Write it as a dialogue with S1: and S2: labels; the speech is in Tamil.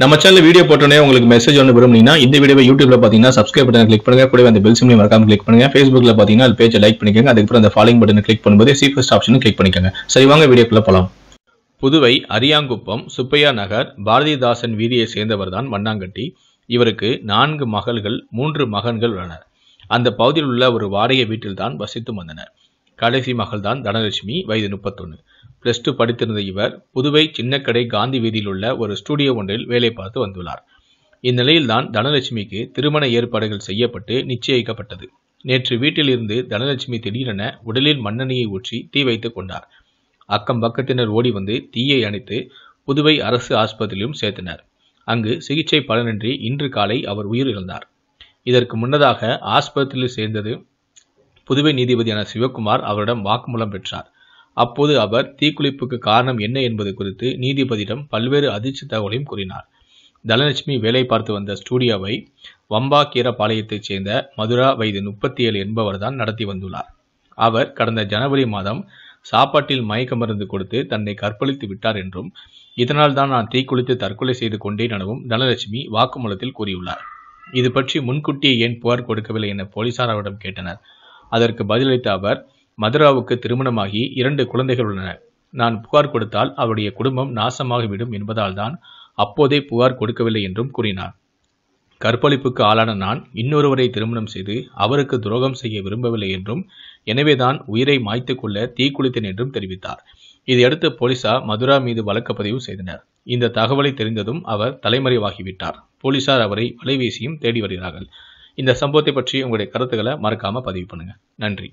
S1: நம்ம சேனல் வீடியோ போட்டோன்னே உங்களுக்கு மெசேஜ் ஒன்று விரும்புனீங்கன்னா இந்த வீடியோ யூடியூப்ல பார்த்தீங்கன்னா சப்ஸ்கிரைப் பட்டன் கிளிக் பண்ணுங்க கூட அந்த பெல் சிம்லையும் மறக்காம கிளிக் பண்ணுங்க ஃபேஸ்புக்ல பார்த்தீங்கன்னா அது பேஜை லைக் பண்ணிக்கோங்க அதுக்கப்புறம் அந்த ஃபாலோயிங் பட்டன் கிளிக் பண்ணும்போது சி ஃபர்ஸ்ட் ஆப்ஷன் கிளிக் பண்ணிக்கோங்க சரி வாங்க வீடியோக்குள்ள போகலாம் புதுவை அரியாங்குப்பம் சுப்பையா நகர் பாரதிதாசன் வீதியை சேர்ந்தவர் தான் மண்ணாங்கட்டி இவருக்கு நான்கு மகள்கள் மூன்று மகன்கள் உள்ளனர் அந்த பகுதியில் உள்ள ஒரு வாடகை வீட்டில்தான் வசித்து வந்தனர் கடைசி மகள்தான் தனலட்சுமி வயது முப்பத்தொன்று பிளஸ் டூ படித்திருந்த இவர் புதுவை சின்னக்கடை காந்தி வீதியில் உள்ள ஒரு ஸ்டூடியோ ஒன்றில் வேலை பார்த்து வந்துள்ளார் இந்நிலையில்தான் தனலட்சுமிக்கு திருமண ஏற்பாடுகள் செய்யப்பட்டு நிச்சயிக்கப்பட்டது நேற்று வீட்டில் இருந்து தனலட்சுமி திடீரென உடலில் மண்ணெண்ணையை ஊற்றி தீ வைத்துக் கொண்டார் அக்கம் பக்கத்தினர் ஓடி வந்து தீயை அணைத்து புதுவை அரசு ஆஸ்பத்திரியிலும் சேர்த்தனர் அங்கு சிகிச்சை பலனின்றி இன்று காலை அவர் உயிரிழந்தார் இதற்கு முன்னதாக ஆஸ்பத்திரியில் சேர்ந்தது புதுவை நீதிபதியான சிவக்குமார் அவரிடம் வாக்குமூலம் பெற்றார் அப்போது அவர் தீக்குளிப்புக்கு காரணம் என்ன என்பது குறித்து நீதிபதியிடம் பல்வேறு அதிர்ச்சி தகவலையும் கூறினார் தனலட்சுமி வேலை பார்த்து வந்த ஸ்டூடியோவை வம்பாக்கீரபாளையத்தைச் சேர்ந்த மதுரா வயது முப்பத்தி ஏழு என்பவர் தான் நடத்தி வந்துள்ளார் அவர் கடந்த ஜனவரி மாதம் சாப்பாட்டில் மயக்க மருந்து கொடுத்து தன்னை கற்பழித்து விட்டார் என்றும் இதனால் தான் நான் தீக்குளித்து தற்கொலை செய்து கொண்டேன் எனவும் தனலட்சுமி வாக்குமூலத்தில் கூறியுள்ளார் இது பற்றி முன்கூட்டியே ஏன் புகார் கொடுக்கவில்லை என போலீசார் அவரிடம் கேட்டனர் அதற்கு பதிலளித்த அவர் மதுராவுக்கு திருமணமாகி இரண்டு குழந்தைகள் உள்ளன நான் புகார் கொடுத்தால் அவருடைய குடும்பம் நாசமாகிவிடும் என்பதால் தான் அப்போதே புகார் கொடுக்கவில்லை என்றும் கூறினார் கற்பழிப்புக்கு ஆளான நான் இன்னொருவரை திருமணம் செய்து அவருக்கு துரோகம் செய்ய விரும்பவில்லை என்றும் எனவேதான் உயிரை மாய்த்து கொள்ள தீக்குளித்தேன் என்றும் தெரிவித்தார் இதையடுத்து போலீசார் மதுரா மீது வழக்கப்பதிவு செய்தனர் இந்த தகவலை தெரிந்ததும் அவர் தலைமறைவாகிவிட்டார் போலீசார் அவரை வலைவீசியும் தேடி வருகிறார்கள் இந்த சம்பவத்தை பற்றி உங்களுடைய கருத்துக்களை மறக்காம பதிவு பண்ணுங்க நன்றி